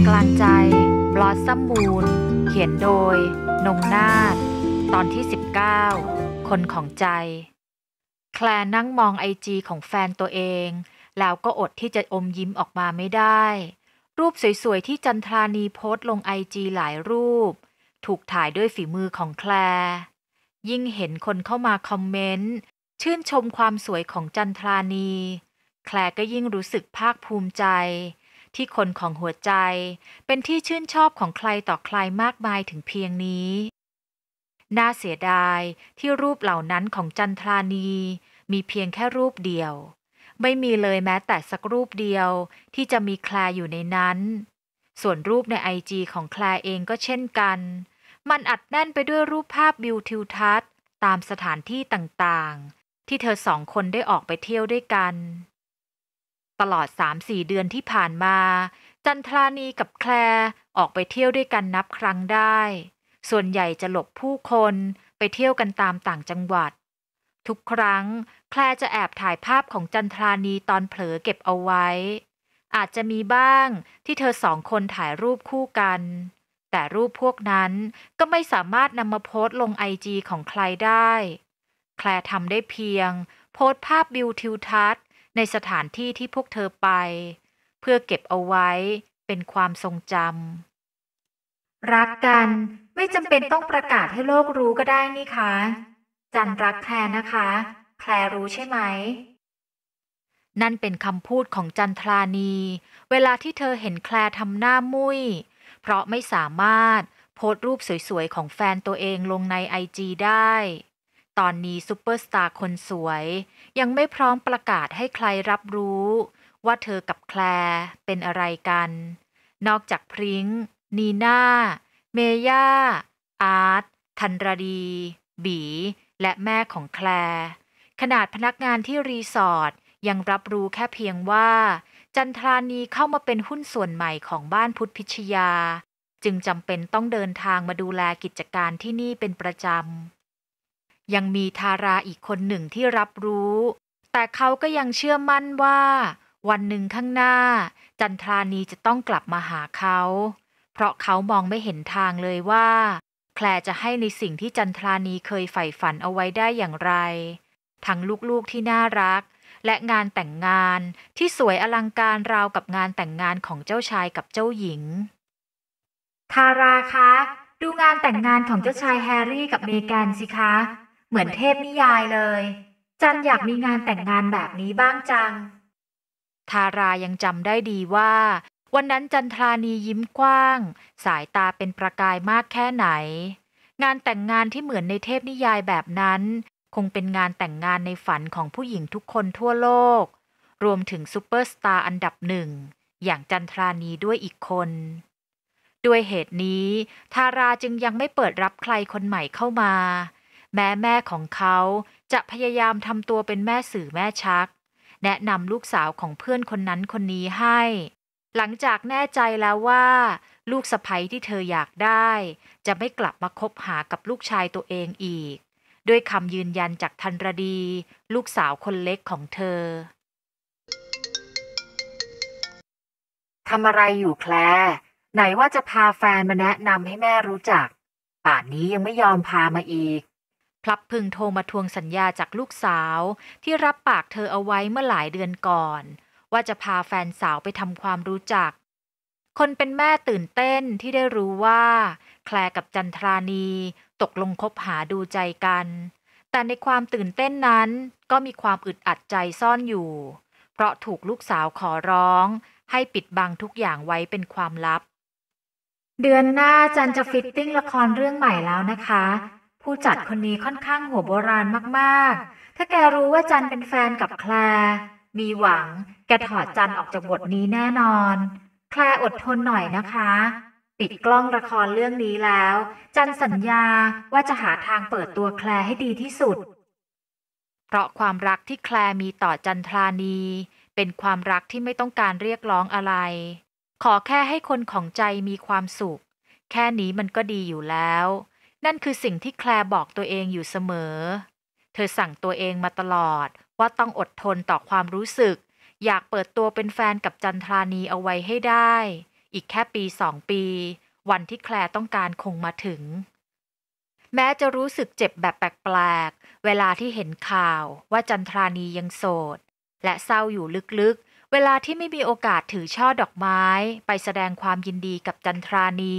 นกลางใจบลอสซัมบูน เขียนโดย นงนาฏตอนที่ 19 คนของใจ แคลนั่งมองไอจีของแฟนตัวเอง แล้วก็อดที่จะอมยิ้มออกมาไม่ได้ รูปสวยๆที่จันทรานีโพสต์ลงไอจีหลายรูป ถูกถ่ายด้วยฝีมือของแคล ยิ่งเห็นคนเข้ามาคอมเมนต์ ชื่นชมความสวยของจันทรานี แคลก็ยิ่งรู้สึกภาคภูมิใจที่คนของหัวใจเป็นที่ชื่นชอบของใครต่อใครมากมายถึงเพียงนี้ น่าเสียดายที่รูปเหล่านั้นของจันทรานีมีเพียงแค่รูปเดียว ไม่มีเลยแม้แต่สักรูปเดียวที่จะมีแคลอยู่ในนั้น ส่วนรูปในไอจีของแคลเองก็เช่นกัน มันอัดแน่นไปด้วยรูปภาพวิวทิวทัศน์ตามสถานที่ต่างๆ ที่เธอสองคนได้ออกไปเที่ยวด้วยกันตลอดสามสี่เดือนที่ผ่านมา จันทรานีกับแคลออกไปเที่ยวด้วยกันนับครั้งได้ ส่วนใหญ่จะหลบผู้คนไปเที่ยวกันตามต่างจังหวัด ทุกครั้ง แคลจะแอบถ่ายภาพของจันทรานีตอนเผลอเก็บเอาไว้ อาจจะมีบ้างที่เธอสองคนถ่ายรูปคู่กัน แต่รูปพวกนั้นก็ไม่สามารถนำมาโพสต์ลงไอจีของใครได้ แคลทำได้เพียงโพสต์ภาพวิวทิวทัศน์ในสถานที่ที่พวกเธอไป เพื่อเก็บเอาไว้เป็นความทรงจำรักกันไม่จำเป็นต้องประกาศให้โลกรู้ก็ได้นี่คะจันรักแคลนะคะ แคลรู้ใช่ไหม นั่นเป็นคำพูดของจันทรานี เวลาที่เธอเห็นแคลทำหน้ามุย้ยเพราะไม่สามารถโพสต์รูปสวยๆ ของแฟนตัวเองลงในไอจีได้ตอนนี้ซูเปอร์สตาร์คนสวยยังไม่พร้อมประกาศให้ใครรับรู้ว่าเธอกับแคลร์เป็นอะไรกัน นอกจากพริง้งนีน่า เมย่า อาร์ตทันรดี บี และแม่ของแคลร์ขนาดพนักงานที่รีสอร์ทยังรับรู้แค่เพียงว่า จันทรานีเข้ามาเป็นหุ้นส่วนใหม่ของบ้านพุทธพิชยา จึงจำเป็นต้องเดินทางมาดูแลกิจการที่นี่เป็นประจำยังมีทาราอีกคนหนึ่งที่รับรู้ แต่เขาก็ยังเชื่อมั่นว่า วันหนึ่งข้างหน้า จันทรานีจะต้องกลับมาหาเขา เพราะเขามองไม่เห็นทางเลยว่า แครจะให้ในสิ่งที่จันทรานีเคยใฝ่ฝันเอาไว้ได้อย่างไร ทั้งลูกๆที่น่ารัก และงานแต่งงานที่สวยอลังการราวกับงานแต่งงานของเจ้าชายกับเจ้าหญิงทาราคะดูงานแต่งงานของเจ้าชายแฮร์รี่กับเมแกนสิคะเหมือนเทพนิยายเลย จันอยากมีงานแต่งงานแบบนี้บ้างจัง ทารายังจำได้ดีว่า วันนั้นจันทรานียิ้มกว้าง สายตาเป็นประกายมากแค่ไหน งานแต่งงานที่เหมือนในเทพนิยายแบบนั้น คงเป็นงานแต่งงานในฝันของผู้หญิงทุกคนทั่วโลก รวมถึงซูเปอร์สตาร์อันดับหนึ่งอย่างจันทรานีด้วยอีกคน ด้วยเหตุนี้ทาราจึงยังไม่เปิดรับใครคนใหม่เข้ามาแม้ แม่ของเขาจะพยายามทำตัวเป็นแม่สื่อแม่ชัก แนะนำลูกสาวของเพื่อนคนนั้นคนนี้ให้ หลังจากแน่ใจแล้วว่าลูกสะใภ้ที่เธออยากได้ จะไม่กลับมาคบหากับลูกชายตัวเองอีก ด้วยคำยืนยันจากทันรดี ลูกสาวคนเล็กของเธอทำอะไรอยู่แคลไหนว่าจะพาแฟนมาแนะนำให้แม่รู้จัก ป่านนี้ยังไม่ยอมพามาอีกพลับพึงโทรมาทวงสัญญาจากลูกสาวที่รับปากเธอเอาไว้เมื่อหลายเดือนก่อน ว่าจะพาแฟนสาวไปทำความรู้จัก คนเป็นแม่ตื่นเต้นที่ได้รู้ว่า แคลกับจันทรานีตกลงคบหาดูใจกัน แต่ในความตื่นเต้นนั้น ก็มีความอึดอัดใจซ่อนอยู่ เพราะถูกลูกสาวขอร้อง ให้ปิดบังทุกอย่างไว้เป็นความลับ เดือนหน้าจันจะฟิตติ้งละครเรื่องใหม่แล้วนะคะผู้จัดคนนี้ค่อนข้างหัวโบราณมาก ๆ ถ้าแกรู้ว่าจันเป็นแฟนกับแคลร์มีหวัง แกถอดจันออกจากบทนี้แน่นอน แคลร์อดทนหน่อยนะคะปิดกล้องละครเรื่องนี้แล้ว จันสัญญาว่าจะหาทางเปิดตัวแคลร์ให้ดีที่สุด เพราะความรักที่แคลร์มีต่อจันทรานีเป็นความรักที่ไม่ต้องการเรียกร้องอะไร ขอแค่ให้คนของใจมีความสุข แค่นี้มันก็ดีอยู่แล้วนั่นคือสิ่งที่แคลร์บอกตัวเองอยู่เสมอ เธอสั่งตัวเองมาตลอดว่าต้องอดทนต่อความรู้สึก อยากเปิดตัวเป็นแฟนกับจันทรานีเอาไว้ให้ได้ อีกแค่ปีสองปี วันที่แคลร์ต้องการคงมาถึง แม้จะรู้สึกเจ็บแบบแปลกๆเวลาที่เห็นข่าวว่าจันทรานียังโสด และเศร้าอยู่ลึกๆเวลาที่ไม่มีโอกาสถือช่อดอกไม้ไปแสดงความยินดีกับจันทรานี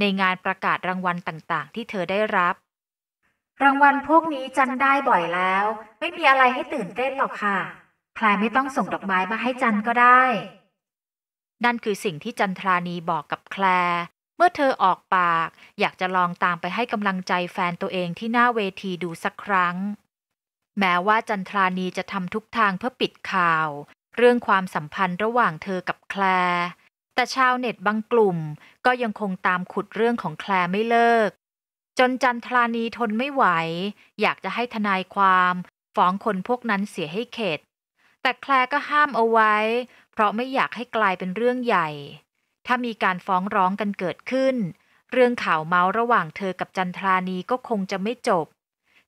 ในงานประกาศรางวัลต่างๆ ที่เธอได้รับ รางวัลพวกนี้จันได้บ่อยแล้ว ไม่มีอะไรให้ตื่นเต้นหรอกค่ะพลายไม่ต้องส่งดอกไม้มาให้จันก็ได้ นั่นคือสิ่งที่จันทรานีบอกกับแคล เมื่อเธอออกปาก อยากจะลองตามไปให้กำลังใจแฟนตัวเองที่หน้าเวทีดูสักครั้ง แม้ว่าจันทรานีจะทำทุกทางเพื่อปิดข่าวเรื่องความสัมพันธ์ระหว่างเธอกับแคลร์แต่ชาวเน็ตบางกลุ่มก็ยังคงตามขุดเรื่องของแคลร์ไม่เลิก จนจันทรานีทนไม่ไหว อยากจะให้ทนายความ ฟ้องคนพวกนั้นเสียให้เข็ดแต่แคลร์ก็ห้ามเอาไว้ เพราะไม่อยากให้กลายเป็นเรื่องใหญ่ ถ้ามีการฟ้องร้องกันเกิดขึ้น เรื่องข่าวเมาส์ระหว่างเธอกับจันทรานีก็คงจะไม่จบ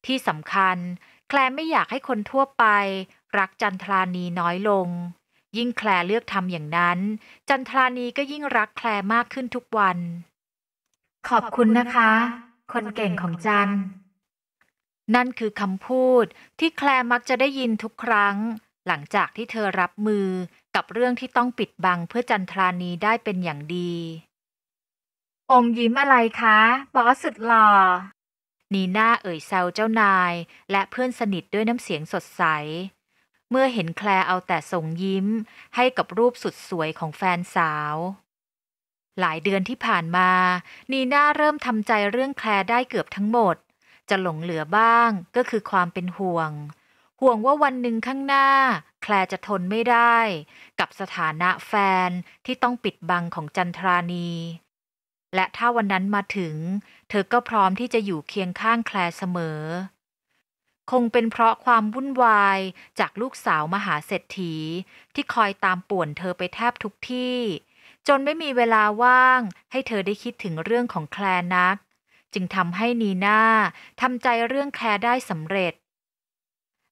ที่สำคัญ แคลร์ไม่อยากให้คนทั่วไปรักจันทรานีน้อยลง ยิ่งแคลเลือกทำอย่างนั้น จันทรานีก็ยิ่งรักแคลมากขึ้นทุกวัน ขอบคุณนะคะ คนเก่งของจันนั่นคือคำพูดที่แคลมักจะได้ยินทุกครั้ง หลังจากที่เธอรับมือกับเรื่องที่ต้องปิดบังเพื่อจันทรานีได้เป็นอย่างดี องยิ้มอะไรคะบอสสุดหล่อนีน่าเอ่ยแซวเจ้านาย และเพื่อนสนิทด้วยน้ำเสียงสดใสเมื่อเห็นแคลเอาแต่ส่งยิ้ม ให้กับรูปสุดสวยของแฟนสาว หลายเดือนที่ผ่านมา นีน่าเริ่มทำใจเรื่องแคลได้เกือบทั้งหมด จะหลงเหลือบ้างก็คือความเป็นห่วง ห่วงว่าวันหนึ่งข้างหน้า แคลจะทนไม่ได้ กับสถานะแฟนที่ต้องปิดบังของจันทรานีและถ้าวันนั้นมาถึง เธอก็พร้อมที่จะอยู่เคียงข้างแคลเสมอคงเป็นเพราะความวุ่นวายจากลูกสาวมหาเศรษฐี ที่คอยตามป่วนเธอไปแทบทุกที่ จนไม่มีเวลาว่างให้เธอได้คิดถึงเรื่องของแคลนัก จึงทำให้นีนาทำใจเรื่องแคลได้สำเร็จ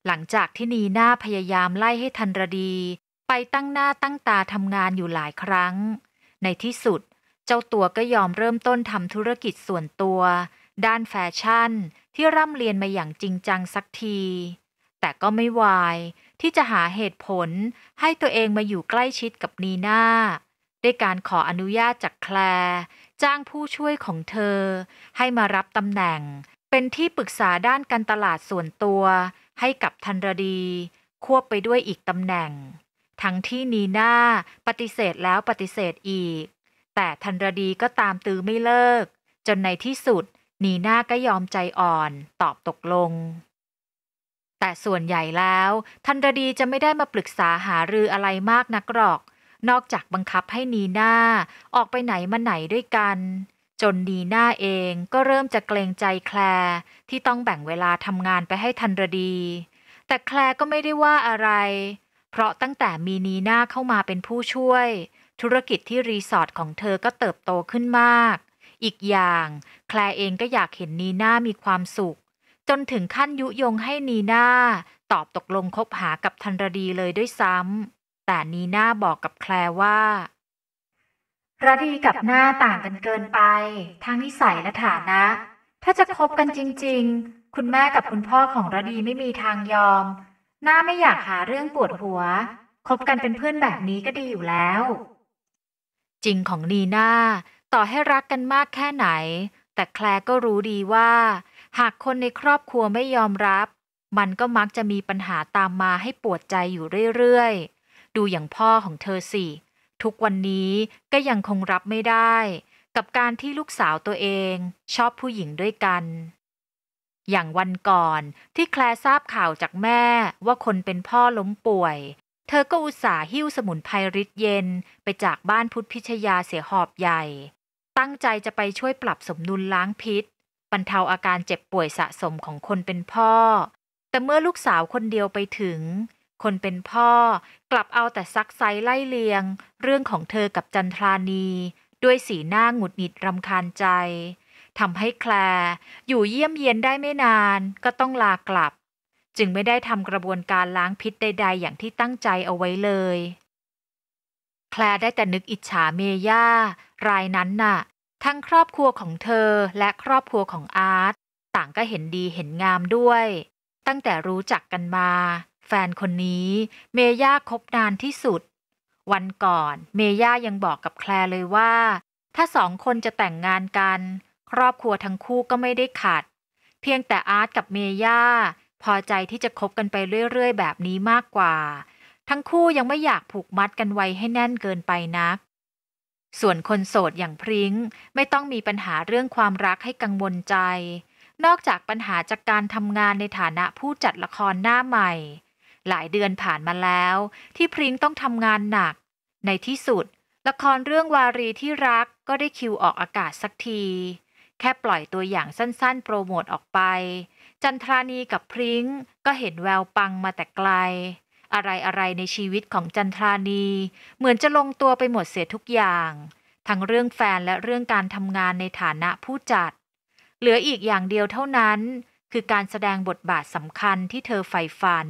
หลังจากที่นีนาพยายามไล่ให้ทันรดี ไปตั้งหน้าตั้งตาทำงานอยู่หลายครั้ง ในที่สุด เจ้าตัวก็ยอมเริ่มต้นทำธุรกิจส่วนตัว ด้านแฟชั่นที่ร่ำเรียนมาอย่างจริงจังสักที แต่ก็ไม่วายที่จะหาเหตุผลให้ตัวเองมาอยู่ใกล้ชิดกับนีน่าด้วยการขออนุญาตจากแคลร์จ้างผู้ช่วยของเธอให้มารับตำแหน่งเป็นที่ปรึกษาด้านการตลาดส่วนตัวให้กับทันรดี ควบไปด้วยอีกตำแหน่ง ทั้งที่นีน่าปฏิเสธแล้วปฏิเสธอีก แต่ทันรดีก็ตามตื้อไม่เลิก จนในที่สุดนีน่าก็ยอมใจอ่อนตอบตกลง แต่ส่วนใหญ่แล้วทันรดีจะไม่ได้มาปรึกษาหารืออะไรมากนักหรอก นอกจากบังคับให้นีน่าออกไปไหนมาไหนด้วยกัน จนนีน่าเองก็เริ่มจะเกรงใจแคลที่ต้องแบ่งเวลาทำงานไปให้ทันรดี แต่แคลก็ไม่ได้ว่าอะไร เพราะตั้งแต่มีนีน่าเข้ามาเป็นผู้ช่วย ธุรกิจที่รีสอร์ทของเธอก็เติบโตขึ้นมากอีกอย่างแคลเองก็อยากเห็นนีน่ามีความสุข จนถึงขั้นยุยงให้นีน่า ตอบตกลงคบหากับธันรดีเลยด้วยซ้ำแต่นีน่าบอกกับแคลว่าระดีกับหน้าต่างกันเกินไปทางนิสัยและฐานะ ถ้าจะคบกันจริง ๆ คุณแม่กับคุณพ่อของระดีไม่มีทางยอม หน้าไม่อยากหาเรื่องปวดหัว คบกันเป็นเพื่อนแบบนี้ก็ดีอยู่แล้ว จริงของนีน่าต่อให้รักกันมากแค่ไหน แต่แคลร์ก็รู้ดีว่า หากคนในครอบครัวไม่ยอมรับ มันก็มักจะมีปัญหาตามมาให้ปวดใจอยู่เรื่อยๆ ดูอย่างพ่อของเธอสิ ทุกวันนี้ก็ยังคงรับไม่ได้ กับการที่ลูกสาวตัวเอง ชอบผู้หญิงด้วยกัน อย่างวันก่อนที่แคลร์ทราบข่าวจากแม่ว่าคนเป็นพ่อล้มป่วย เธอก็อุตส่าห์หิ้วสมุนไพรฤทธิ์เย็นไปจากบ้านพุทธพิชยาเสียหอบใหญ่ตั้งใจจะไปช่วยปรับสมดุลล้างพิษบรรเทาอาการเจ็บป่วยสะสมของคนเป็นพ่อ แต่เมื่อลูกสาวคนเดียวไปถึง คนเป็นพ่อกลับเอาแต่ซักไซไล่เลียงเรื่องของเธอกับจันทรานีด้วยสีหน้าหงุดหงิดรำคาญใจ ทำให้แคลอยู่เยี่ยมเยียนได้ไม่นานก็ต้องลากลับ จึงไม่ได้ทำกระบวนการล้างพิษใดๆ อย่างที่ตั้งใจเอาไว้เลยแคลได้แต่นึกอิจฉาเมย่า รายนั้นน่ะ ทั้งครอบครัวของเธอและครอบครัวของอาร์ตต่างก็เห็นดีเห็นงามด้วย ตั้งแต่รู้จักกันมา แฟนคนนี้เมย่าคบนานที่สุด วันก่อนเมย่ายังบอกกับแคลเลยว่า ถ้าสองคนจะแต่งงานกัน ครอบครัวทั้งคู่ก็ไม่ได้ขัด เพียงแต่อาร์ตกับเมย่า พอใจที่จะคบกันไปเรื่อย ๆ แบบนี้มากกว่าทั้งคู่ยังไม่อยากผูกมัดกันไว้ให้แน่นเกินไปนัก ส่วนคนโสดอย่างพริง้งไม่ต้องมีปัญหาเรื่องความรักให้กังวลใจ นอกจากปัญหาจากการทำงานในฐานะผู้จัดละครหน้าใหม่ หลายเดือนผ่านมาแล้ว ที่พริ้งต้องทำงานหนัก ในที่สุด ละครเรื่องวารีที่รักก็ได้คิวออกอากาศสักที แค่ปล่อยตัวอย่างสั้นๆโปรโมทออกไป จันทรานีกับพริ้งก็เห็นแววปังมาแต่ไกลอะไรๆ ในชีวิตของจันทรานีเหมือนจะลงตัวไปหมดเสียทุกอย่าง ทั้งเรื่องแฟนและเรื่องการทำงานในฐานะผู้จัด เหลืออีกอย่างเดียวเท่านั้น คือการแสดงบทบาทสำคัญที่เธอใฝ่ฝัน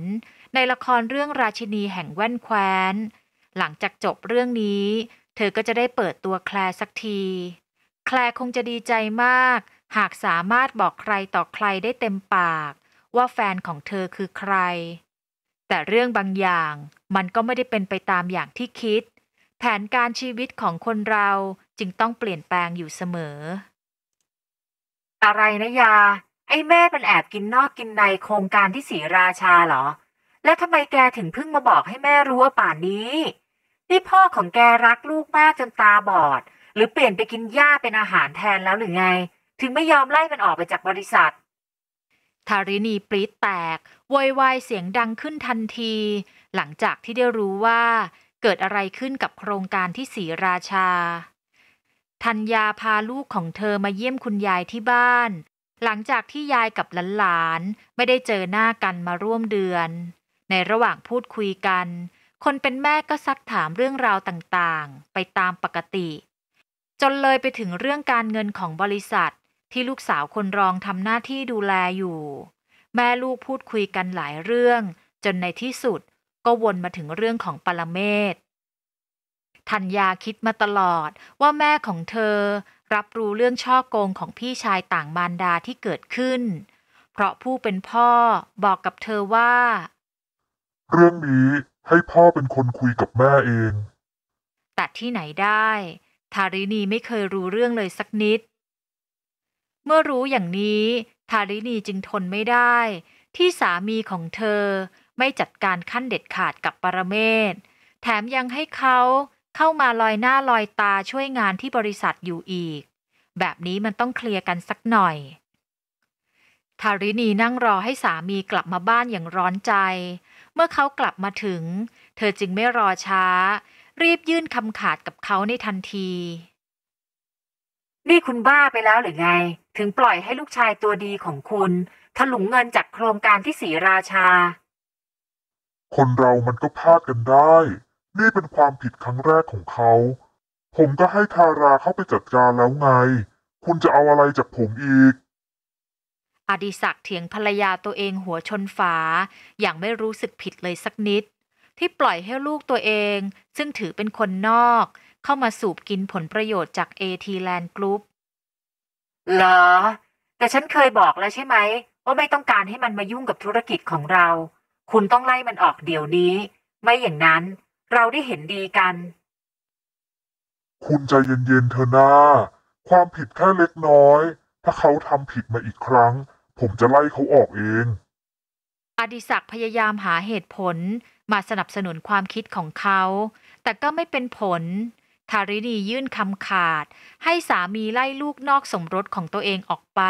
ในละครเรื่องราชินีแห่งแว่นแคว้น หลังจากจบเรื่องนี้เธอก็จะได้เปิดตัวแคลสักที แคลคงจะดีใจมาก หากสามารถบอกใครต่อใครได้เต็มปาก ว่าแฟนของเธอคือใครแต่เรื่องบางอย่างมันก็ไม่ได้เป็นไปตามอย่างที่คิด แผนการชีวิตของคนเราจึงต้องเปลี่ยนแปลงอยู่เสมอ อะไรนะยา ไอ้แม่เป็นแอบกินนอกกินในโครงการที่สีราชาเหรอ และทำไมแกถึงเพิ่งมาบอกให้แม่รู้ว่าป่านนี้นี่พ่อของแกรักลูกมากจนตาบอดหรือเปลี่ยนไปกินหญ้าเป็นอาหารแทนแล้วหรือไง ถึงไม่ยอมไล่มันออกไปจากบริษัททารินีปรีตแตกโวยวายเสียงดังขึ้นทันที หลังจากที่ได้รู้ว่า เกิดอะไรขึ้นกับโครงการที่สีราชาธัญญาพาลูกของเธอมาเยี่ยมคุณยายที่บ้าน หลังจากที่ยายกับหลานๆไม่ได้เจอหน้ากันมาร่วมเดือน ในระหว่างพูดคุยกัน คนเป็นแม่ก็ซักถามเรื่องราวต่างๆ ไปตามปกติ จนเลยไปถึงเรื่องการเงินของบริษัทที่ลูกสาวคนรองทำหน้าที่ดูแลอยู่ แม่ลูกพูดคุยกันหลายเรื่องจนในที่สุดก็วนมาถึงเรื่องของปรเมศธัญญาคิดมาตลอดว่าแม่ของเธอรับรู้เรื่องช่อโกงของพี่ชายต่างมารดาที่เกิดขึ้น เพราะผู้เป็นพ่อบอกกับเธอว่า เรื่องนี้ให้พ่อเป็นคนคุยกับแม่เอง แต่ที่ไหนได้ธารินีไม่เคยรู้เรื่องเลยสักนิดเมื่อรู้อย่างนี้ ทารินีจึงทนไม่ได้ ที่สามีของเธอไม่จัดการขั้นเด็ดขาดกับปรเมศแถมยังให้เขาเข้ามาลอยหน้าลอยตาช่วยงานที่บริษัทอยู่อีก แบบนี้มันต้องเคลียร์กันสักหน่อย ทารินีนั่งรอให้สามีกลับมาบ้านอย่างร้อนใจ เมื่อเขากลับมาถึง เธอจึงไม่รอช้า รีบยื่นคำขาดกับเขาในทันทีนี่คุณบ้าไปแล้วหรือไง ถึงปล่อยให้ลูกชายตัวดีของคุณถลุงเงินจากโครงการที่สีราชา คนเรามันก็พลาดกันได้ นี่เป็นความผิดครั้งแรกของเขา ผมก็ให้ทาราเข้าไปจัดการแล้วไง คุณจะเอาอะไรจากผมอีก อดีศักเถียงภรรยาตัวเองหัวชนฝา อย่างไม่รู้สึกผิดเลยสักนิด ที่ปล่อยให้ลูกตัวเอง ซึ่งถือเป็นคนนอกเข้ามาสูบกินผลประโยชน์จาก a แลนด์กรุ๊ปเหรอ แต่ฉันเคยบอกแล้วใช่ไหม ว่าไม่ต้องการให้มันมายุ่งกับธุรกิจของเรา คุณต้องไล่มันออกเดี๋ยวนี้ ไม่อย่างนั้นเราได้เห็นดีกัน คุณใจเย็นๆ เธอหน้า ความผิดแค่เล็กน้อย ถ้าเขาทำผิดมาอีกครั้ง ผมจะไล่เขาออกเอง อดิศักพยายามหาเหตุผลมาสนับสนุนความคิดของเขา แต่ก็ไม่เป็นผลทารินียื่นคำขาด ให้สามีไล่ลูกนอกสมรสของตัวเองออกไป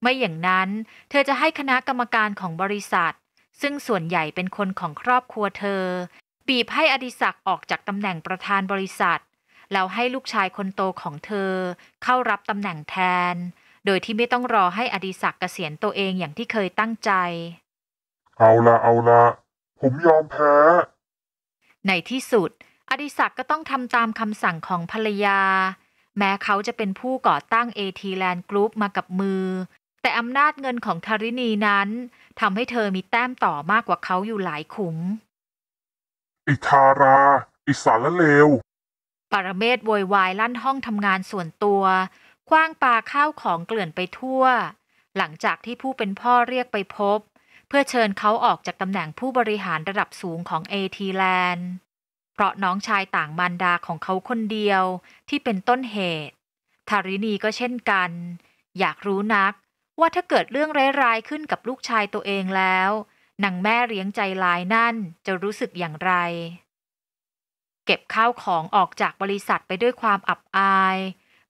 ไม่อย่างนั้น เธอจะให้คณะกรรมการของบริษัท ซึ่งส่วนใหญ่เป็นคนของครอบครัวเธอบีบให้อดิศักดิ์ออกจากตำแหน่งประธานบริษัทแล้วให้ลูกชายคนโตของเธอ เข้ารับตำแหน่งแทน โดยที่ไม่ต้องรอให้อดิศักดิ์เกษียณตัวเองอย่างที่เคยตั้งใจ เอาละเอาละผมยอมแพ้ในที่สุดอดิศักก็ต้องทำตามคำสั่งของภรรยา แม้เขาจะเป็นผู้ก่อตั้งเอทีแลนด์กรุ๊ปมากับมือ แต่อำนาจเงินของทารินีนั้นทำให้เธอมีแต้มต่อมากกว่าเขาอยู่หลายขุม อิทารา อิสาละเลว ปรเมศโวยวายลั่นห้องทำงานส่วนตัวคว้างปลาข้าวของเกลื่อนไปทั่ว หลังจากที่ผู้เป็นพ่อเรียกไปพบ เพื่อเชิญเขาออกจากตำแหน่งผู้บริหารระดับสูงของเอทีแลนด์พราะน้องชายต่างมารดาของเขาคนเดียว ที่เป็นต้นเหตุธารินีก็เช่นกัน อยากรู้นักว่าถ้าเกิดเรื่องร้ายๆขึ้นกับลูกชายตัวเองแล้ว นางแม่เลี้ยงใจลายนั่นจะรู้สึกอย่างไร เก็บข้าวของออกจากบริษัทไปด้วยความอับอาย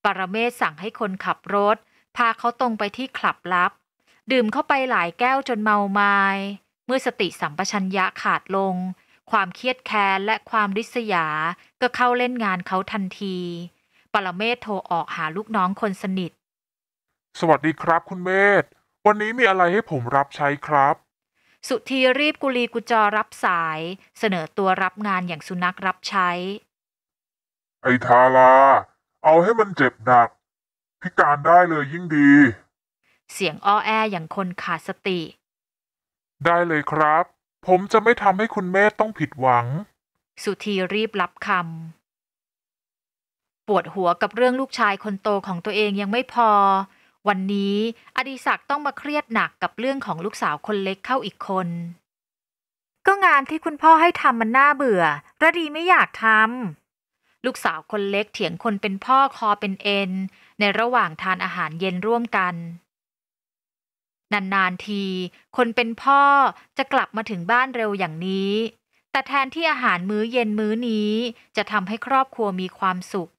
ปรเมศสั่งให้คนขับรถ พาเขาตรงไปที่คลับลับ ดื่มเข้าไปหลายแก้วจนเมาไมา้เมื่อสติสัมปชัญญะขาดลงความเครียดแค้นและความริษยาก็เข้าเล่นงานเขาทันทีปรเมศโทรออกหาลูกน้องคนสนิท สวัสดีครับคุณเมธวันนี้มีอะไรให้ผมรับใช้ครับ สุธีรีบกุลีกุจอรับสาย เสนอตัวรับงานอย่างสุนัขรับใช้ ไอทาราเอาให้มันเจ็บหนัก พิการได้เลยยิ่งดี เสียงอ้อแออย่างคนขาดสติ ได้เลยครับผมจะไม่ทำให้คุณแม่ต้องผิดหวัง สุธีรีบรับคำปวดหัวกับเรื่องลูกชายคนโตของตัวเองยังไม่พอ วันนี้อดีศักต้องมาเครียดหนักกับเรื่องของลูกสาวคนเล็กเข้าอีกคน ก็งานที่คุณพ่อให้ทำมันน่าเบื่อ ระดีไม่อยากทำลูกสาวคนเล็กเถียงคนเป็นพ่อคอเป็นเอ็นในระหว่างทานอาหารเย็นร่วมกันนานๆทีคนเป็นพ่อจะกลับมาถึงบ้านเร็วอย่างนี้ แต่แทนที่อาหารมื้อเย็นมื้อนี้จะทำให้ครอบครัวมีความสุข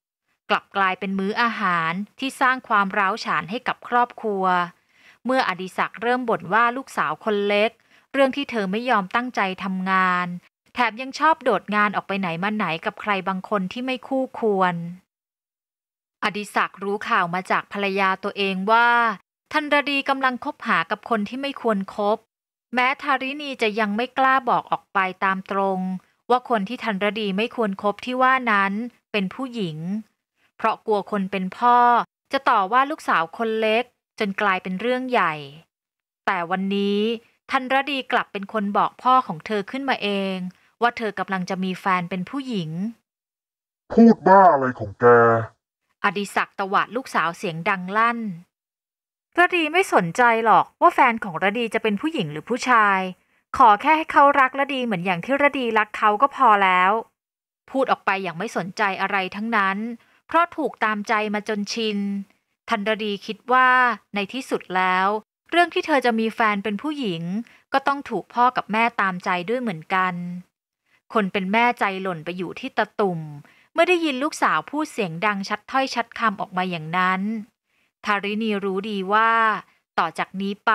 กลับกลายเป็นมื้ออาหารที่สร้างความร้าวฉานให้กับครอบครัว เมื่ออดิศักเริ่มบ่นว่าลูกสาวคนเล็ก เรื่องที่เธอไม่ยอมตั้งใจทำงาน แถมยังชอบโดดงานออกไปไหนมาไหนกับใครบางคนที่ไม่คู่ควร อดิศักรู้ข่าวมาจากภรรยาตัวเองว่าทันรดีกำลังคบหากับคนที่ไม่ควรครบแม้ทาริณีจะยังไม่กล้าบอกออกไปตามตรง ว่าคนที่ทันรดีไม่ควรครบที่ว่านั้น เป็นผู้หญิง เพราะกลัวคนเป็นพ่อ จะต่อว่าลูกสาวคนเล็ก จนกลายเป็นเรื่องใหญ่ แต่วันนี้ทันรดีกลับเป็นคนบอกพ่อของเธอขึ้นมาเอง ว่าเธอกำลังจะมีแฟนเป็นผู้หญิง พูดบ้าอะไรของแก อดิศักตวาดลูกสาวเสียงดังลั่นระดีไม่สนใจหรอกว่าแฟนของระดีจะเป็นผู้หญิงหรือผู้ชาย ขอแค่ให้เขารักระดีเหมือนอย่างที่ระดีรักเขาก็พอแล้ว พูดออกไปอย่างไม่สนใจอะไรทั้งนั้น เพราะถูกตามใจมาจนชินทันรดีคิดว่าในที่สุดแล้ว เรื่องที่เธอจะมีแฟนเป็นผู้หญิง ก็ต้องถูกพ่อกับแม่ตามใจด้วยเหมือนกัน คนเป็นแม่ใจหล่นไปอยู่ที่ตะตุ่มเมื่อได้ยินลูกสาวพูดเสียงดังชัดถ้อยชัดคำออกมาอย่างนั้นทารินีรู้ดีว่าต่อจากนี้ไป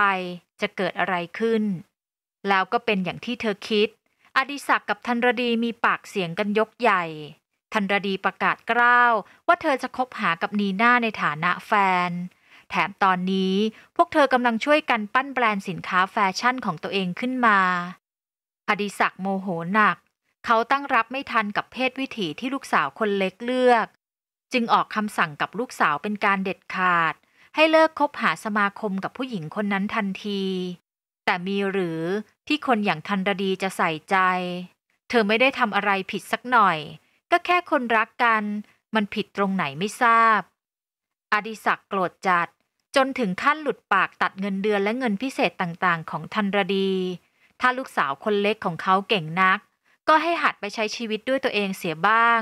จะเกิดอะไรขึ้น แล้วก็เป็นอย่างที่เธอคิด อดิศักกับธันรดีมีปากเสียงกันยกใหญ่ธันรดีประกาศกล้าวว่าเธอจะคบหากับนีน่าในฐานะแฟน แถมตอนนี้พวกเธอกำลังช่วยกันปั้นแบรนด์สินค้าแฟชั่นของตัวเองขึ้นมา อดิศักโมโหหนัก เขาตั้งรับไม่ทันกับเพศวิถีที่ลูกสาวคนเล็กเลือกจึงออกคำสั่งกับลูกสาวเป็นการเด็ดขาด ให้เลิกคบหาสมาคมกับผู้หญิงคนนั้นทันที แต่มีหรือที่คนอย่างทันรดีจะใส่ใจ เธอไม่ได้ทำอะไรผิดสักหน่อย ก็แค่คนรักกัน มันผิดตรงไหนไม่ทราบ อดิศักโกรธจัดจนถึงขั้นหลุดปากตัดเงินเดือนและเงินพิเศษต่างๆ ของทันรดี ถ้าลูกสาวคนเล็กของเขาเก่งนัก ก็ให้หัดไปใช้ชีวิตด้วยตัวเองเสียบ้าง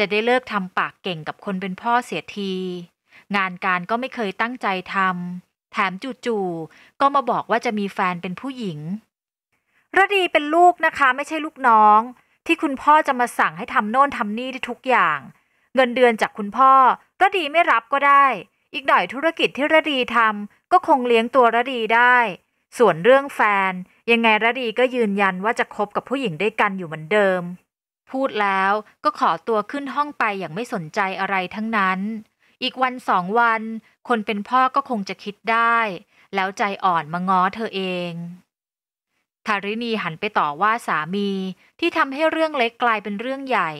จะได้เลิกทำปากเก่งกับคนเป็นพ่อเสียที งานการก็ไม่เคยตั้งใจทำ แถมจู่ๆ ก็มาบอกว่าจะมีแฟนเป็นผู้หญิง ระดีเป็นลูกนะคะไม่ใช่ลูกน้อง ที่คุณพ่อจะมาสั่งให้ทำโน่นทำนี่ได้ทุกอย่าง เงินเดือนจากคุณพ่อระดีไม่รับก็ได้ อีกหน่อยธุรกิจที่ระดีทำก็คงเลี้ยงตัวระดีได้ ส่วนเรื่องแฟนยังไงระดีก็ยืนยันว่าจะคบกับผู้หญิงได้กันอยู่เหมือนเดิมพูดแล้วก็ขอตัวขึ้นห้องไปอย่างไม่สนใจอะไรทั้งนั้น อีกวันสองวัน คนเป็นพ่อก็คงจะคิดได้ แล้วใจอ่อนมาง้อเธอเองธารินีหันไปต่อว่าสามีที่ทำให้เรื่องเล็กกลายเป็นเรื่องใหญ่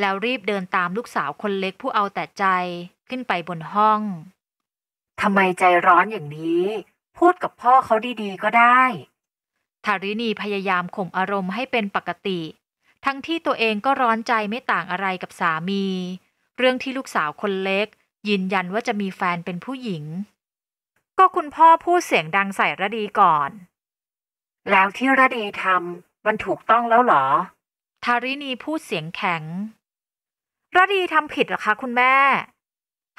แล้วรีบเดินตามลูกสาวคนเล็กผู้เอาแต่ใจขึ้นไปบนห้อง ทำไมใจร้อนอย่างนี้ พูดกับพ่อเขาดีๆก็ได้ธารินีพยายามข่มอารมณ์ให้เป็นปกติทั้งที่ตัวเองก็ร้อนใจไม่ต่างอะไรกับสามี เรื่องที่ลูกสาวคนเล็กยืนยันว่าจะมีแฟนเป็นผู้หญิง ก็คุณพ่อพูดเสียงดังใส่ระดีก่อน แล้วที่ระดีทำมันถูกต้องแล้วหรอ ทารินีพูดเสียงแข็งระดีทำผิดหรอคะคุณแม่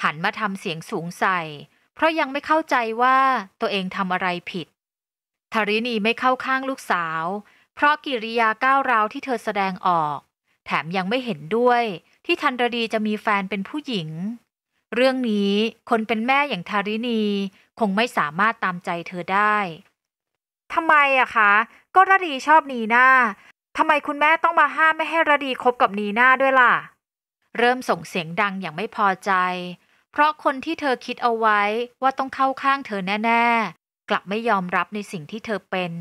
หันมาทำเสียงสูงใส่ เพราะยังไม่เข้าใจว่าตัวเองทำอะไรผิด ทารินีไม่เข้าข้างลูกสาวเพราะกิริยาก้าวร้าวที่เธอแสดงออก แถมยังไม่เห็นด้วย ที่ทันรดีจะมีแฟนเป็นผู้หญิง เรื่องนี้คนเป็นแม่อย่างทารินีคงไม่สามารถตามใจเธอได้ ทำไมอะคะก็ระดีชอบนีนาทำไมคุณแม่ต้องมาห้าม ไม่ให้ระดีคบกับนีนาด้วยล่ะ เริ่มส่งเสียงดังอย่างไม่พอใจ เพราะคนที่เธอคิดเอาไว้ว่าต้องเข้าข้างเธอแน่ๆ กลับไม่ยอมรับในสิ่งที่เธอเป็น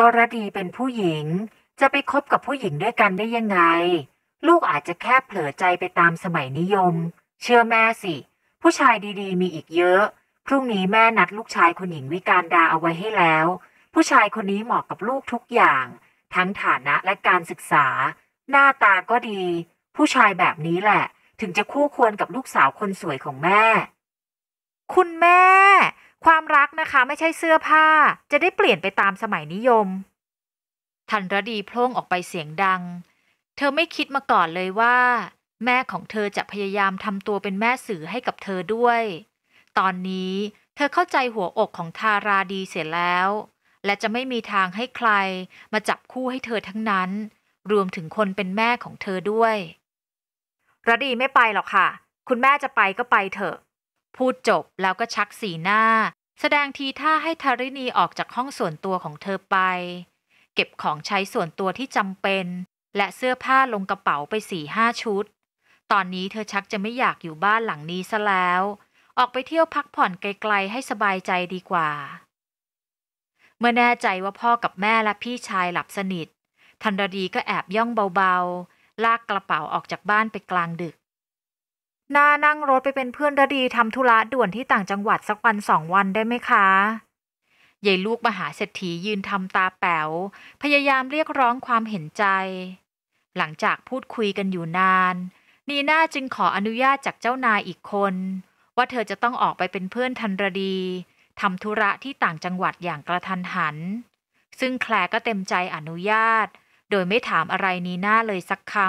กรณีเป็นผู้หญิงจะไปคบกับผู้หญิงด้วยกันได้ยังไง ลูกอาจจะแค่เผลอใจไปตามสมัยนิยม เชื่อแม่สิ ผู้ชายดีๆ มีอีกเยอะพรุ่งนี้แม่นัดลูกชายคุณหญิงวิการดาเอาไว้ให้แล้ว ผู้ชายคนนี้เหมาะกับลูกทุกอย่าง ทั้งฐานะและการศึกษา หน้าตาก็ดี ผู้ชายแบบนี้แหละ ถึงจะคู่ควรกับลูกสาวคนสวยของแม่ คุณแม่ความรักนะคะไม่ใช่เสื้อผ้าจะได้เปลี่ยนไปตามสมัยนิยม ทันรดีโพล่งออกไปเสียงดัง เธอไม่คิดมาก่อนเลยว่า แม่ของเธอจะพยายามทำตัวเป็นแม่สื่อให้กับเธอด้วย ตอนนี้เธอเข้าใจหัวอกของทาราดีเสียแล้ว และจะไม่มีทางให้ใคร มาจับคู่ให้เธอทั้งนั้น รวมถึงคนเป็นแม่ของเธอด้วย รดีไม่ไปหรอกค่ะ คุณแม่จะไปก็ไปเถอะพูดจบแล้วก็ชักสีหน้า แสดงทีท่าให้ทารินีออกจากห้องส่วนตัวของเธอไป เก็บของใช้ส่วนตัวที่จำเป็น และเสื้อผ้าลงกระเป๋าไปสี่ห้าชุด ตอนนี้เธอชักจะไม่อยากอยู่บ้านหลังนี้ซะแล้ว ออกไปเที่ยวพักผ่อนไกลๆ ให้สบายใจดีกว่า เมื่อแน่ใจว่าพ่อกับแม่และพี่ชายหลับสนิท ทันรดีก็แอบย่องเบาๆลากกระเป๋าออกจากบ้านไปกลางดึกน่านั่งรถไปเป็นเพื่อนระดีทำธุระด่วนที่ต่างจังหวัดสักวันสองวันได้ไหมคะยายลูกมหาเศรษฐียืนทำตาแป๋วพยายามเรียกร้องความเห็นใจ หลังจากพูดคุยกันอยู่นาน นีน่าจึงขออนุญาตจากเจ้านายอีกคน ว่าเธอจะต้องออกไปเป็นเพื่อนทันรดีทำธุระที่ต่างจังหวัดอย่างกระทันหัน ซึ่งแคลก็เต็มใจอนุญาต โดยไม่ถามอะไรนีน่าเลยสักคำ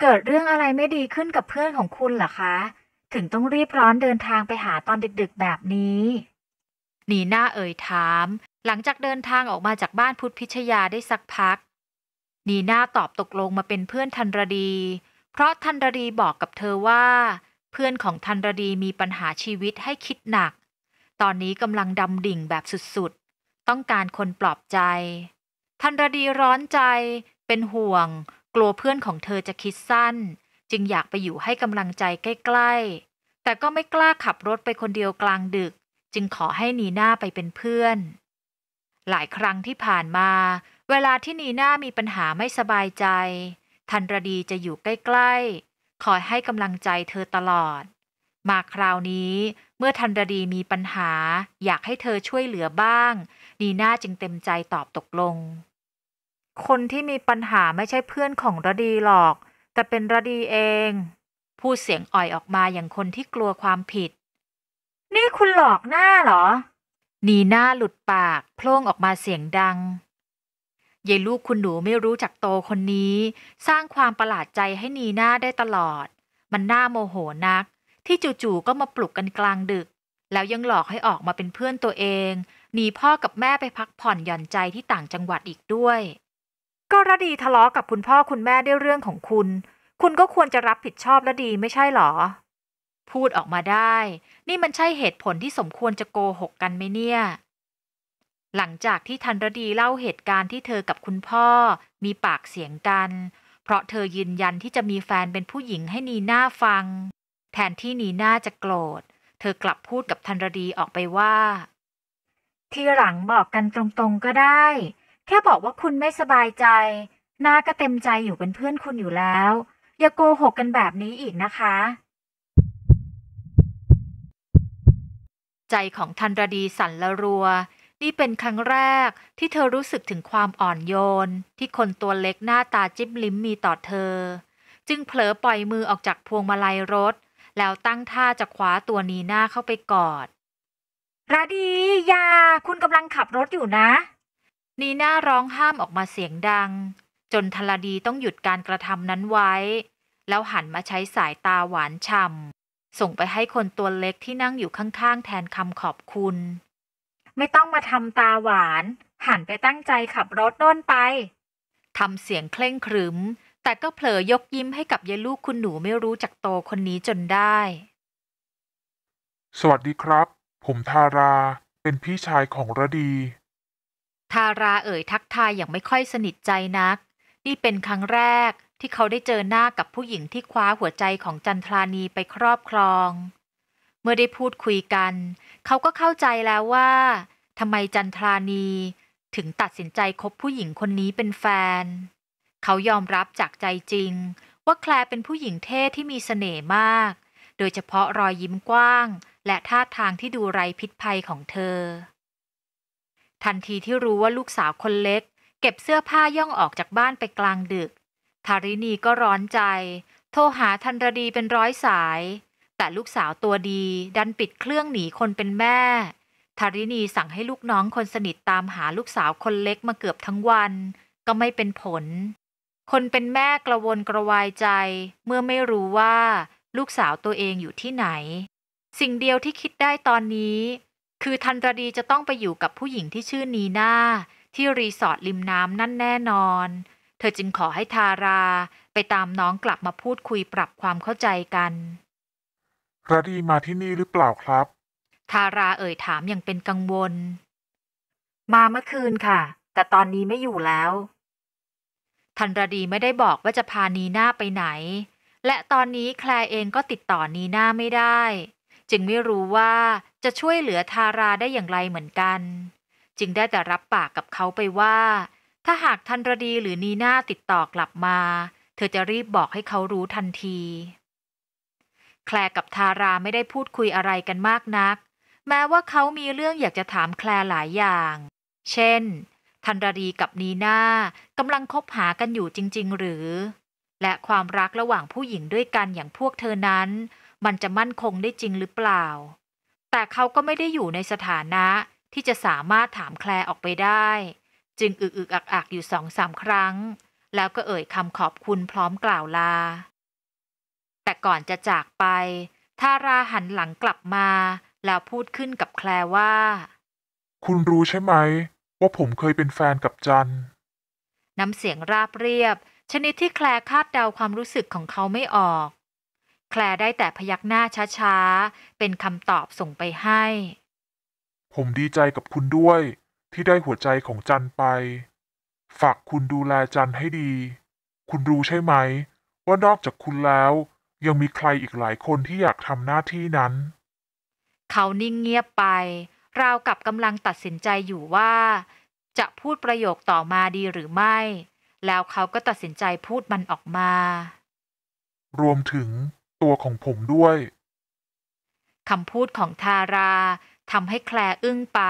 เกิดเรื่องอะไรไม่ดีขึ้นกับเพื่อนของคุณเหรอคะ ถึงต้องรีบร้อนเดินทางไปหาตอนดึกๆแบบนี้ นีน่าเอ่ยถาม หลังจากเดินทางออกมาจากบ้านพุทธพิชยาได้สักพัก นีน่าตอบตกลงมาเป็นเพื่อนทันรดี เพราะทันรดีบอกกับเธอว่า เพื่อนของทันรดีมีปัญหาชีวิตให้คิดหนัก ตอนนี้กำลังดำดิ่งแบบสุดๆต้องการคนปลอบใจ ทันรดีร้อนใจเป็นห่วงกลัวเพื่อนของเธอจะคิดสั้น จึงอยากไปอยู่ให้กำลังใจใกล้ๆ แต่ก็ไม่กล้าขับรถไปคนเดียวกลางดึก จึงขอให้นีน่าไปเป็นเพื่อน หลายครั้งที่ผ่านมา เวลาที่นีน่ามีปัญหาไม่สบายใจ ทันรดีจะอยู่ใกล้ๆคอยให้กำลังใจเธอตลอด มาคราวนี้เมื่อทันรดีมีปัญหา อยากให้เธอช่วยเหลือบ้าง นีน่าจึงเต็มใจตอบตกลงคนที่มีปัญหาไม่ใช่เพื่อนของระดีหรอก แต่เป็นระดีเอง พูดเสียงอ่อยออกมาอย่างคนที่กลัวความผิด นี่คุณหลอกหน้าเหรอ นีหน้าหลุดปากโพล่งออกมาเสียงดังยายลูกคุณหนูไม่รู้จักโตคนนี้ สร้างความประหลาดใจให้นีหน้าได้ตลอด มันหน้าโมโหนัก ที่จู่ๆก็มาปลุกกันกลางดึก แล้วยังหลอกให้ออกมาเป็นเพื่อนตัวเอง หนีพ่อกับแม่ไปพักผ่อนหย่อนใจที่ต่างจังหวัดอีกด้วยก็ระดีทะเลาะกับคุณพ่อคุณแม่ด้วยเรื่องของคุณ คุณก็ควรจะรับผิดชอบระดีไม่ใช่หรอ พูดออกมาได้ นี่มันใช่เหตุผลที่สมควรจะโกหกกันไหมเนี่ย หลังจากที่ทันรดีเล่าเหตุการณ์ที่เธอกับคุณพ่อ มีปากเสียงกัน เพราะเธอยืนยันที่จะมีแฟนเป็นผู้หญิงให้นีน่าฟัง แทนที่นีน่าจะโกรธ เธอกลับพูดกับทันรดีออกไปว่า ที่หลังบอกกันตรง ๆก็ได้แค่บอกว่าคุณไม่สบายใจน้าก็เต็มใจอยู่เป็นเพื่อนคุณอยู่แล้ว อย่าโกหกกันแบบนี้อีกนะคะ ใจของธันรดีสั่นละรัวนี่เป็นครั้งแรกที่เธอรู้สึกถึงความอ่อนโยน ที่คนตัวเล็กหน้าตาจิ้มลิ้มมีต่อเธอ จึงเผลอปล่อยมือออกจากพวงมาลัยรถ แล้วตั้งท่าจะคว้าตัวนีหน้าเข้าไปกอดระดียาคุณกำลังขับรถอยู่นะนีน่าร้องห้ามออกมาเสียงดัง จนทลดีต้องหยุดการกระทำนั้นไว้ แล้วหันมาใช้สายตาหวานฉ่ำส่งไปให้คนตัวเล็กที่นั่งอยู่ข้างๆแทนคำขอบคุณ ไม่ต้องมาทำตาหวาน หันไปตั้งใจขับรถโน่นไปทำเสียงเคร่งครึม แต่ก็เผลอยกยิ้มให้กับยายลูกคุณหนูไม่รู้จักโตคนนี้จนได้ สวัสดีครับ ผมทาราเป็นพี่ชายของระดีทาราเอ่ยทักทายอย่างไม่ค่อยสนิทใจนัก นี่เป็นครั้งแรกที่เขาได้เจอหน้ากับผู้หญิงที่คว้าหัวใจของจันทรานีไปครอบครอง เมื่อได้พูดคุยกัน เขาก็เข้าใจแล้วว่าทำไมจันทรานีถึงตัดสินใจคบผู้หญิงคนนี้เป็นแฟน เขายอมรับจากใจจริงว่าแคลเป็นผู้หญิงเท่ที่มีเสน่ห์มาก โดยเฉพาะรอยยิ้มกว้าง และท่าทางที่ดูไรพิษภัยของเธอทันทีที่รู้ว่าลูกสาวคนเล็กเก็บเสื้อผ้าย่องออกจากบ้านไปกลางดึกธารินีก็ร้อนใจ โทรหาธันรดีเป็นร้อยสาย แต่ลูกสาวตัวดีดันปิดเครื่องหนีคนเป็นแม่ธารินีสั่งให้ลูกน้องคนสนิทตามหาลูกสาวคนเล็กมาเกือบทั้งวัน ก็ไม่เป็นผล คนเป็นแม่กระวนกระวายใจเมื่อไม่รู้ว่าลูกสาวตัวเองอยู่ที่ไหน สิ่งเดียวที่คิดได้ตอนนี้คือทันรดีจะต้องไปอยู่กับผู้หญิงที่ชื่อนีนาที่รีสอร์ทริมน้ำนั่นแน่นอน เธอจึงขอให้ทาราไปตามน้องกลับมาพูดคุยปรับความเข้าใจกันรดีมาที่นี่หรือเปล่าครับ ทาราเอ่ยถามอย่างเป็นกังวล มาเมื่อคืนค่ะ แต่ตอนนี้ไม่อยู่แล้วทันรดีไม่ได้บอกว่าจะพานีนาไปไหน และตอนนี้แคลเองก็ติดต่อนีนาไม่ได้ จึงไม่รู้ว่าจะช่วยเหลือทาราได้อย่างไรเหมือนกันจึงได้แต่รับปากกับเขาไปว่า ถ้าหากทันรดีหรือนีนาติดต่อกลับมา เธอจะรีบบอกให้เขารู้ทันทีแคลกับทาราไม่ได้พูดคุยอะไรกันมากนัก แม้ว่าเขามีเรื่องอยากจะถามแคลหลายอย่าง เช่นทันรดีกับนีนากำลังคบหากันอยู่จริง ๆ หรือ และความรักระหว่างผู้หญิงด้วยกันอย่างพวกเธอนั้น มันจะมั่นคงได้จริงหรือเปล่าแต่เขาก็ไม่ได้อยู่ในสถานะ ที่จะสามารถถามแคลออกไปได้ จึงอึกอึกอักอักอยู่สองสามครั้ง แล้วก็เอ่ยคำขอบคุณพร้อมกล่าวลา แต่ก่อนจะจากไปทาราหันหลังกลับมาแล้วพูดขึ้นกับแคลว่า คุณรู้ใช่ไหมว่าผมเคยเป็นแฟนกับจันน้ำเสียงราบเรียบ ชนิดที่แคลคาดเดาความรู้สึกของเขาไม่ออกแคลได้แต่พยักหน้าช้าๆ เป็นคำตอบส่งไปให้ ผมดีใจกับคุณด้วยที่ได้หัวใจของจันไป ฝากคุณดูแลจันให้ดี คุณรู้ใช่ไหม ว่านอกจากคุณแล้ว ยังมีใครอีกหลายคนที่อยากทำหน้าที่นั้น เขานิ่งเงียบไปราวกับกำลังตัดสินใจอยู่ว่า จะพูดประโยคต่อมาดีหรือไม่ แล้วเขาก็ตัดสินใจพูดมันออกมา รวมถึงตัวของผมด้วย คำพูดของทาราทำให้แคลอึ้งไป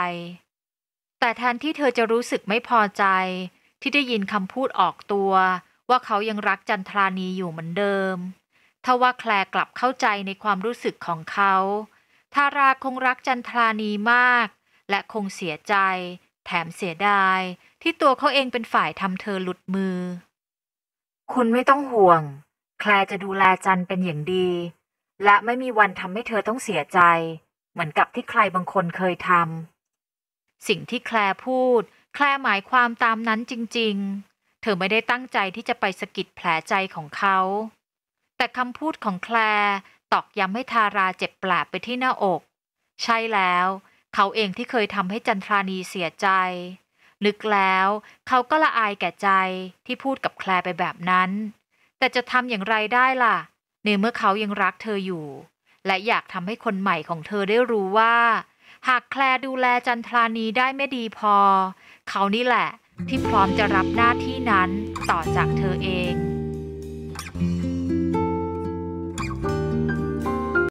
แต่แทนที่เธอจะรู้สึกไม่พอใจ ที่ได้ยินคำพูดออกตัว ว่าเขายังรักจันทรานีอยู่เหมือนเดิมทว่าแคลกลับเข้าใจในความรู้สึกของเขา ทาราคงรักจันทรานีมาก และคงเสียใจ แถมเสียดายที่ตัวเขาเองเป็นฝ่ายทำเธอหลุดมือ คุณไม่ต้องห่วงแคลจะดูแลจันเป็นอย่างดี และไม่มีวันทำให้เธอต้องเสียใจ เหมือนกับที่ใครบางคนเคยทำสิ่งที่แคลพูดแคลหมายความตามนั้นจริง ๆ เธอไม่ได้ตั้งใจที่จะไปสะกิดแผลใจของเขา แต่คำพูดของแคลตอกย้ำให้ทาราเจ็บแปลไปที่หน้าอก ใช่แล้ว เขาเองที่เคยทำให้จันทรานีเสียใจ นึกแล้ว เขาก็ละอายแก่ใจที่พูดกับแคลไปแบบนั้นแต่จะทำอย่างไรได้ล่ะ ในเมื่อเขายังรักเธออยู่ และอยากทำให้คนใหม่ของเธอได้รู้ว่า หากแคลดูแลจันทรานีได้ไม่ดีพอ เขานี่แหละที่พร้อมจะรับหน้าที่นั้นต่อจากเธอเอง